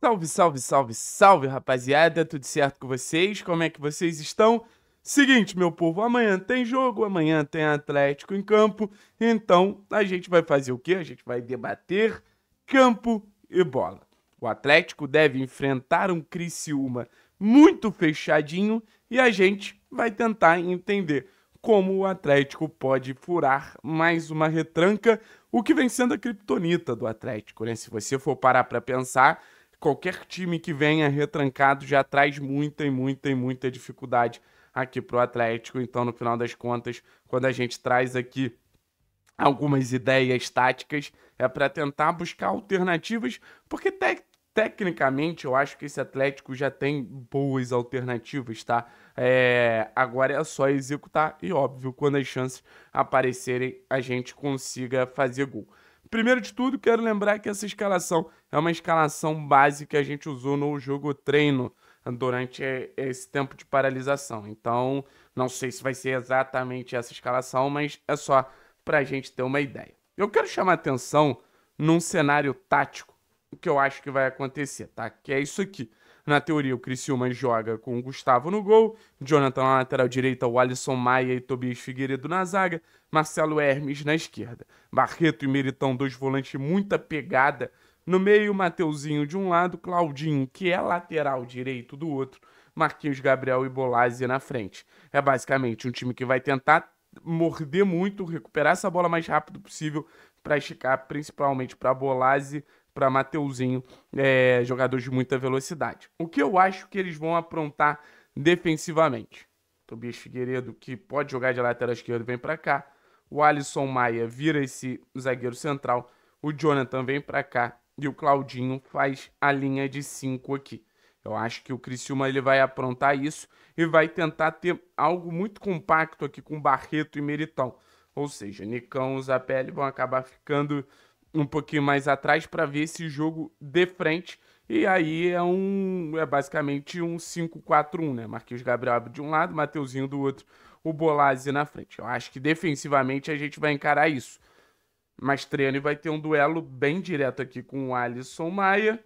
Salve, salve, salve, salve, rapaziada. Tudo certo com vocês? Como é que vocês estão? Seguinte, meu povo, amanhã tem jogo, amanhã tem Atlético em campo. Então, a gente vai fazer o quê? A gente vai debater campo e bola. O Atlético deve enfrentar um Criciúma muito fechadinho e a gente vai tentar entender como o Atlético pode furar mais uma retranca, o que vem sendo a criptonita do Atlético, né? Se você for parar para pensar, qualquer time que venha retrancado já traz muita e muita e muita dificuldade aqui para o Atlético. Então, no final das contas, quando a gente traz aqui algumas ideias táticas, é para tentar buscar alternativas, porque te tecnicamente eu acho que esse Atlético já tem boas alternativas, tá? É, agora é só executar e, óbvio, quando as chances aparecerem, a gente consiga fazer gol. Primeiro de tudo, quero lembrar que essa escalação é uma escalação base que a gente usou no jogo treino durante esse tempo de paralisação. Então, não sei se vai ser exatamente essa escalação, mas é só para a gente ter uma ideia. Eu quero chamar atenção num cenário tático que eu acho que vai acontecer, tá? Que é isso aqui. Na teoria, o Criciúma joga com o Gustavo no gol, Jonathan na lateral direita, o Alisson Maia e Tobias Figueiredo na zaga, Marcelo Hermes na esquerda. Barreto e Meritão, dois volantes, muita pegada. No meio, Mateuzinho de um lado, Claudinho, que é lateral direito, do outro. Marquinhos Gabriel e Bolazzi na frente. É basicamente um time que vai tentar morder muito, recuperar essa bola mais rápido possível para esticar principalmente para Bolazzi para Mateuzinho, é, jogador de muita velocidade. O que eu acho que eles vão aprontar defensivamente? Tobias Figueiredo, que pode jogar de lateral esquerdo, vem para cá. O Alisson Maia vira esse zagueiro central. O Jonathan vem para cá. E o Claudinho faz a linha de 5 aqui. Eu acho que o Criciúma ele vai aprontar isso e vai tentar ter algo muito compacto aqui com Barreto e Meritão. Ou seja, Nicão e Zapelli vão acabar ficando um pouquinho mais atrás para ver esse jogo de frente. E aí é um é basicamente um 5-4-1, né? Marquinhos Gabriel de um lado, Mateuzinho do outro, o Bolazzi na frente. Eu acho que defensivamente a gente vai encarar isso. Mastriani vai ter um duelo bem direto aqui com o Alisson Maia.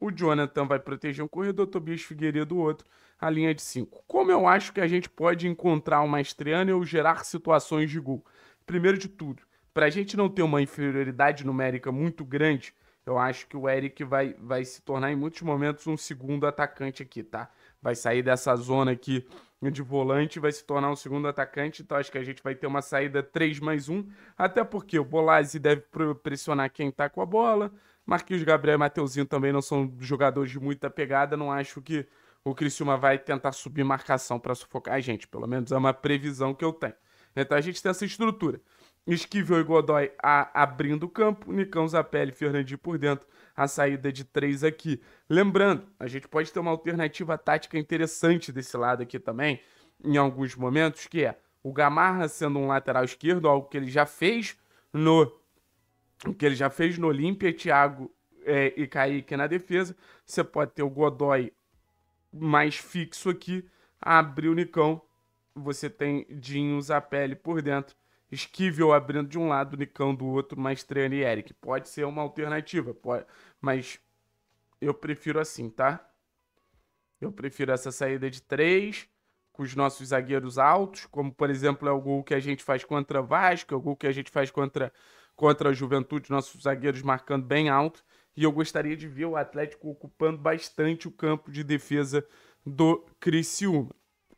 O Jonathan vai proteger um corredor, Tobias Figueiredo do outro, a linha de 5. Como eu acho que a gente pode encontrar o Mastriani ou gerar situações de gol? Primeiro de tudo, para a gente não ter uma inferioridade numérica muito grande, eu acho que o Eric vai, vai se tornar em muitos momentos um segundo atacante aqui, tá? Vai sair dessa zona aqui de volante, vai se tornar um segundo atacante, então acho que a gente vai ter uma saída 3 mais 1, até porque o Bolazzi deve pressionar quem tá com a bola, Marquinhos Gabriel e Mateuzinho também não são jogadores de muita pegada, não acho que o Criciúma vai tentar subir marcação para sufocar a gente, pelo menos é uma previsão que eu tenho. Então a gente tem essa estrutura. Esquivel e Godoy a, abrindo o campo, Nicão, Zapelli e Fernandinho por dentro, a saída de três aqui. Lembrando, a gente pode ter uma alternativa tática interessante desse lado aqui também, em alguns momentos, que é o Gamarra sendo um lateral esquerdo, algo que ele já fez no que ele já fez no Olímpia, Thiago é, e Kaique na defesa. Você pode ter o Godoy mais fixo aqui, abrir o Nicão, você tem Dinho Zapelli por dentro Esquivel abrindo de um lado, Nicão do outro, Mastriani e Eric. Pode ser uma alternativa, pode, mas eu prefiro assim, tá? Eu prefiro essa saída de três, com os nossos zagueiros altos, como por exemplo é o gol que a gente faz contra Vasco, é o gol que a gente faz contra, contra a Juventude, nossos zagueiros marcando bem alto. E eu gostaria de ver o Atlético ocupando bastante o campo de defesa do Criciúma.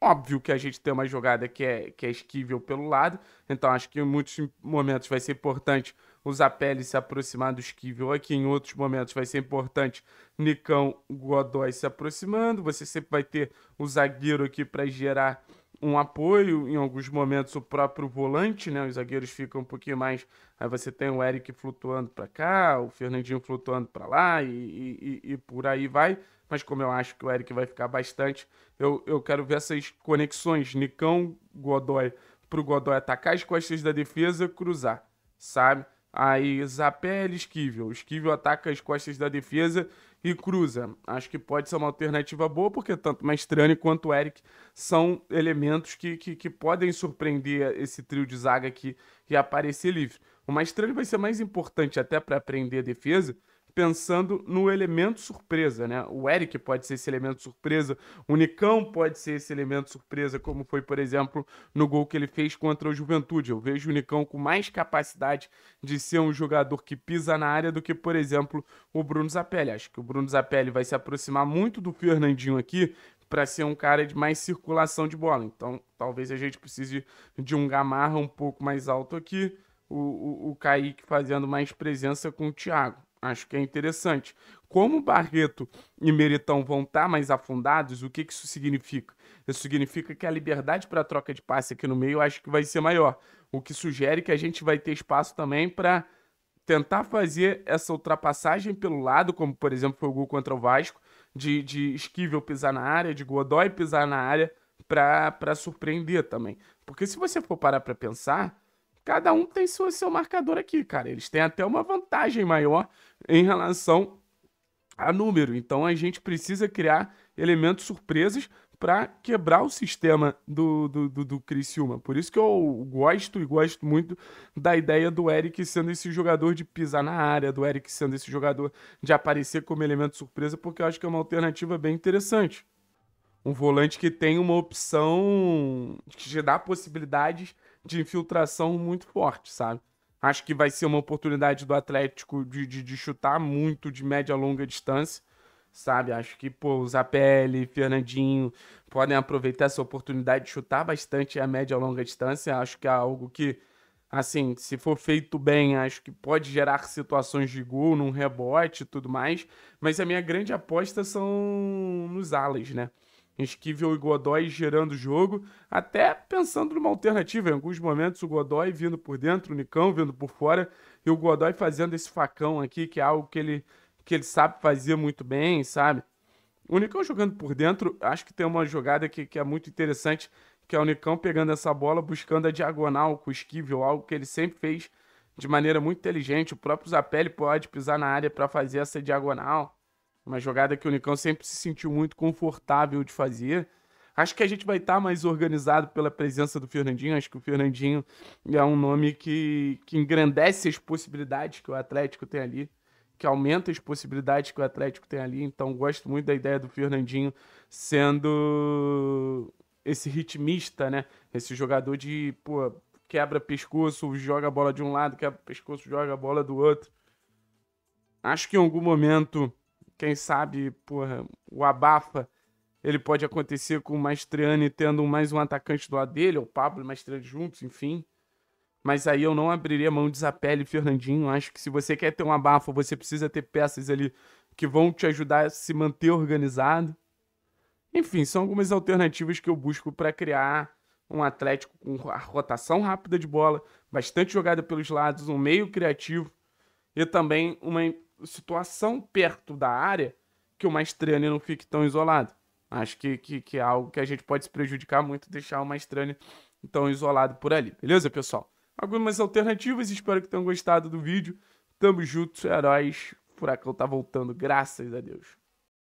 Óbvio que a gente tem uma jogada que é, que é esquível pelo lado, então acho que em muitos momentos vai ser importante usar Pele se aproximar do esquível aqui, em outros momentos vai ser importante Nicão Godoy se aproximando, você sempre vai ter o zagueiro aqui para gerar um apoio, em alguns momentos o próprio volante, né? Os zagueiros ficam um pouquinho mais. Aí você tem o Eric flutuando para cá, o Fernandinho flutuando para lá e, e, e por aí vai mas como eu acho que o Eric vai ficar bastante, eu, eu quero ver essas conexões. Nicão, Godoy, pro Godoy atacar as costas da defesa, cruzar, sabe? Aí Zapelli, Esquivel. Esquivel ataca as costas da defesa e cruza. Acho que pode ser uma alternativa boa, porque tanto Maestrani quanto o Eric são elementos que, que, que, podem surpreender esse trio de zaga aqui e aparecer livre. O Maestrani vai ser mais importante até para aprender a defesa, pensando no elemento surpresa, né? O Eric pode ser esse elemento surpresa, o Nicão pode ser esse elemento surpresa, como foi, por exemplo, no gol que ele fez contra o Juventude. Eu vejo o Nicão com mais capacidade de ser um jogador que pisa na área do que, por exemplo, o Bruno Zapelli. Acho que o Bruno Zapelli vai se aproximar muito do Fernandinho aqui, para ser um cara de mais circulação de bola. Então, talvez a gente precise de um Gamarra um pouco mais alto aqui, o, o, o Kaique fazendo mais presença com o Thiago. Acho que é interessante. Como Barreto e Meritão vão estar tá mais afundados, o que, que isso significa? Isso significa que a liberdade para troca de passe aqui no meio acho que vai ser maior, o que sugere que a gente vai ter espaço também para tentar fazer essa ultrapassagem pelo lado, como por exemplo foi o gol contra o Vasco, de, de Esquivel pisar na área, de Godoy pisar na área, para surpreender também. Porque se você for parar para pensar, cada um tem seu, seu marcador aqui, cara. Eles têm até uma vantagem maior em relação a número. Então a gente precisa criar elementos surpresas para quebrar o sistema do, do, do, do Criciúma. Por isso que eu gosto e gosto muito da ideia do Eric sendo esse jogador de pisar na área, do Eric sendo esse jogador de aparecer como elemento surpresa, porque eu acho que é uma alternativa bem interessante. Um volante que tem uma opção que te dá possibilidades de infiltração muito forte, sabe? Acho que vai ser uma oportunidade do Atlético de, de, de chutar muito de média a longa distância, sabe? Acho que, pô, o Zapelli, Fernandinho podem aproveitar essa oportunidade de chutar bastante a média a longa distância. Acho que é algo que, assim, se for feito bem, acho que pode gerar situações de gol num rebote e tudo mais. Mas a minha grande aposta são nos alas, né? Esquivel e Godoy gerando o jogo, até pensando numa alternativa. Em alguns momentos, o Godoy vindo por dentro, o Nicão vindo por fora, e o Godoy fazendo esse facão aqui, que é algo que ele, que ele sabe fazer muito bem, sabe? O Nicão jogando por dentro, acho que tem uma jogada que, que é muito interessante, que é o Nicão pegando essa bola, buscando a diagonal com o Esquivel, algo que ele sempre fez de maneira muito inteligente. O próprio Zapelli pode pisar na área para fazer essa diagonal. Uma jogada que o Unicão sempre se sentiu muito confortável de fazer. Acho que a gente vai estar tá mais organizado pela presença do Fernandinho. Acho que o Fernandinho é um nome que, que engrandece as possibilidades que o Atlético tem ali, que aumenta as possibilidades que o Atlético tem ali. Então, gosto muito da ideia do Fernandinho sendo esse ritmista, né? Esse jogador de, pô, quebra pescoço, joga a bola de um lado, quebra pescoço, joga a bola do outro. Acho que em algum momento quem sabe, porra, o abafa ele pode acontecer com o Mastriani tendo mais um atacante do lado dele, ou Pablo e Mastriani juntos, enfim. Mas aí eu não abriria mão de Zapelli e Fernandinho. Acho que se você quer ter um abafa você precisa ter peças ali que vão te ajudar a se manter organizado. Enfim, são algumas alternativas que eu busco para criar um Atlético com a rotação rápida de bola, bastante jogada pelos lados, um meio criativo e também uma situação perto da área que o Maestrani não fique tão isolado. Acho que, que, que, é algo que a gente pode se prejudicar muito, deixar o Maestrani tão isolado por ali. Beleza, pessoal? Algumas alternativas, espero que tenham gostado do vídeo. Tamo junto, heróis. O furacão tá voltando, graças a Deus.